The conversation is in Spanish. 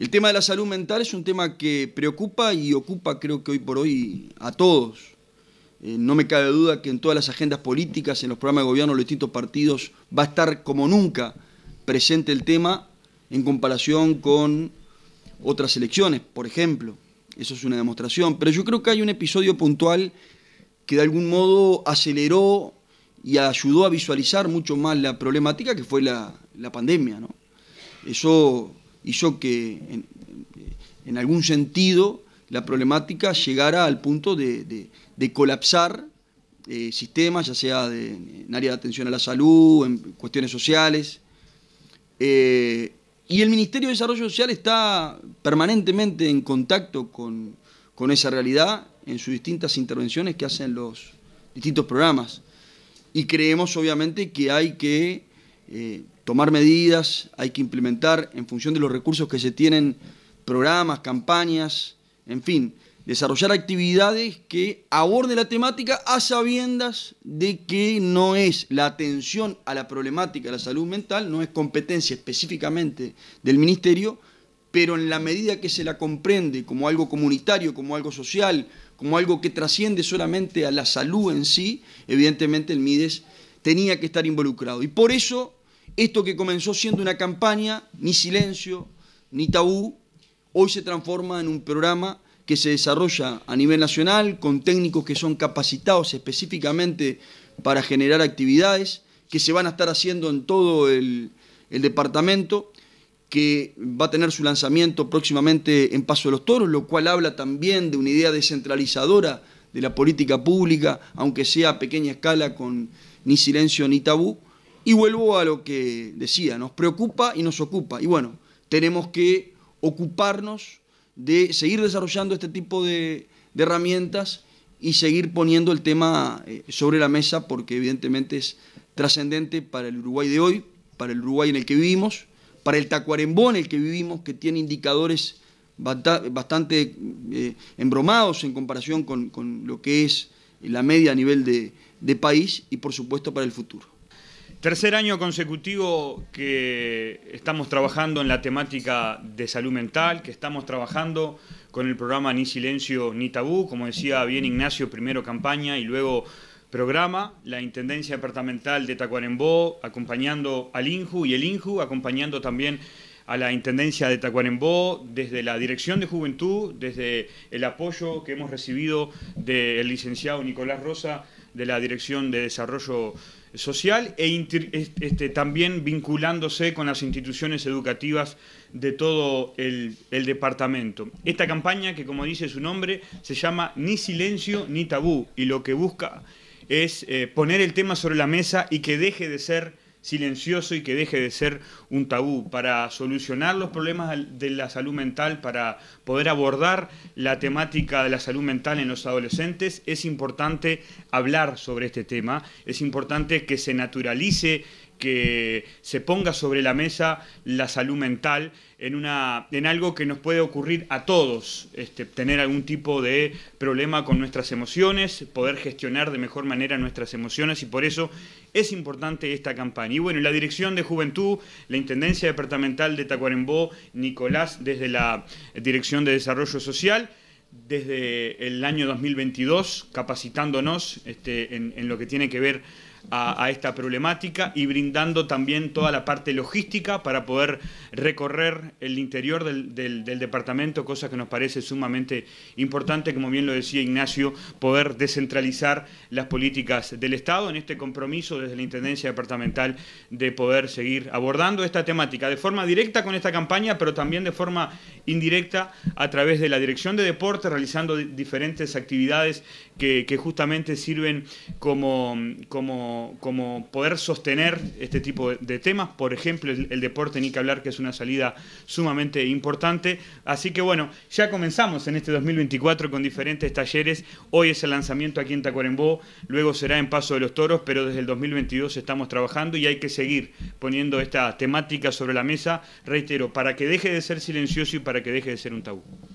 El tema de la salud mental es un tema que preocupa y ocupa creo que hoy por hoy a todos. Eh, no me cabe duda que en todas las agendas políticas, en los programas de gobierno, de los distintos partidos, va a estar como nunca presente el tema en comparación con otras elecciones, por ejemplo. Eso es una demostración. Pero yo creo que hay un episodio puntual que de algún modo aceleró y ayudó a visualizar mucho más la problemática que fue la, pandemia. ¿no? Eso y yo que en, algún sentido la problemática llegara al punto de, colapsar eh, sistemas, ya sea en área de atención a la salud, en cuestiones sociales. Eh, y el Ministerio de Desarrollo Social está permanentemente en contacto con esa realidad en sus distintas intervenciones que hacen los distintos programas. Y creemos obviamente que hay que eh, tomar medidas, hay que implementar en función de los recursos que se tienen, programas, campañas, en fin, desarrollar actividades que aborden la temática a sabiendas de que no es la atención a la problemática de la salud mental, no es competencia específicamente del Ministerio, pero en la medida que se la comprende como algo comunitario, como algo social, como algo que trasciende solamente a la salud en sí, evidentemente el MIDES tenía que estar involucrado. Y por eso esto que comenzó siendo una campaña, ni silencio, ni tabú, hoy se transforma en un programa que se desarrolla a nivel nacional con técnicos que son capacitados específicamente para generar actividades que se van a estar haciendo en todo el, departamento que va a tener su lanzamiento próximamente en Paso de los Toros, lo cual habla también de una idea descentralizadora de la política pública, aunque sea a pequeña escala, con ni silencio ni tabú. Y vuelvo a lo que decía, nos preocupa y nos ocupa. Y bueno, tenemos que ocuparnos de seguir desarrollando este tipo de, herramientas y seguir poniendo el tema eh, sobre la mesa porque evidentemente es trascendente para el Uruguay de hoy, para el Uruguay en el que vivimos, para el Tacuarembó en el que vivimos, que tiene indicadores bastante eh, embromados en comparación con, lo que es la media a nivel de país y por supuesto para el futuro. Tercer año consecutivo que estamos trabajando en la temática de salud mental, que estamos trabajando con el programa Ni Silencio ni Tabú, como decía bien Ignacio, primero campaña y luego programa, la Intendencia Departamental de Tacuarembó acompañando al INJU y el INJU acompañando también a la Intendencia de Tacuarembó, desde la Dirección de Juventud, desde el apoyo que hemos recibido del licenciado Nicolás Rosa de la Dirección de Desarrollo Social e este, también vinculándose con las instituciones educativas de todo el, departamento. Esta campaña, que como dice su nombre, se llama Ni silencio ni tabú y lo que busca es eh, poner el tema sobre la mesa y que deje de ser silencioso y que deje de ser un tabú, para solucionar los problemas de la salud mental, para poder abordar la temática de la salud mental en los adolescentes, es importante hablar sobre este tema, es importante que se naturalice que se ponga sobre la mesa la salud mental en, una, en algo que nos puede ocurrir a todos, este, tener algún tipo de problema con nuestras emociones, poder gestionar de mejor manera nuestras emociones y por eso es importante esta campaña. Y bueno, la Dirección de Juventud, la Intendencia Departamental de Tacuarembó, Nicolás desde la Dirección de Desarrollo Social, desde el año 2022, capacitándonos este, en, en lo que tiene que ver a, esta problemática y brindando también toda la parte logística para poder recorrer el interior del, departamento, cosa que nos parece sumamente importante, como bien lo decía Ignacio, poder descentralizar las políticas del Estado en este compromiso desde la Intendencia Departamental de poder seguir abordando esta temática de forma directa con esta campaña, pero también de forma indirecta a través de la Dirección de Deporte, realizando diferentes actividades que, que justamente sirven como... como como, poder sostener este tipo de, temas. Por ejemplo, el, deporte, ni que hablar, que es una salida sumamente importante. Así que bueno, ya comenzamos en este 2024 con diferentes talleres. Hoy es el lanzamiento aquí en Tacuarembó, luego será en Paso de los Toros, pero desde el 2022 estamos trabajando y hay que seguir poniendo esta temática sobre la mesa, reitero, para que deje de ser silencioso y para que deje de ser un tabú.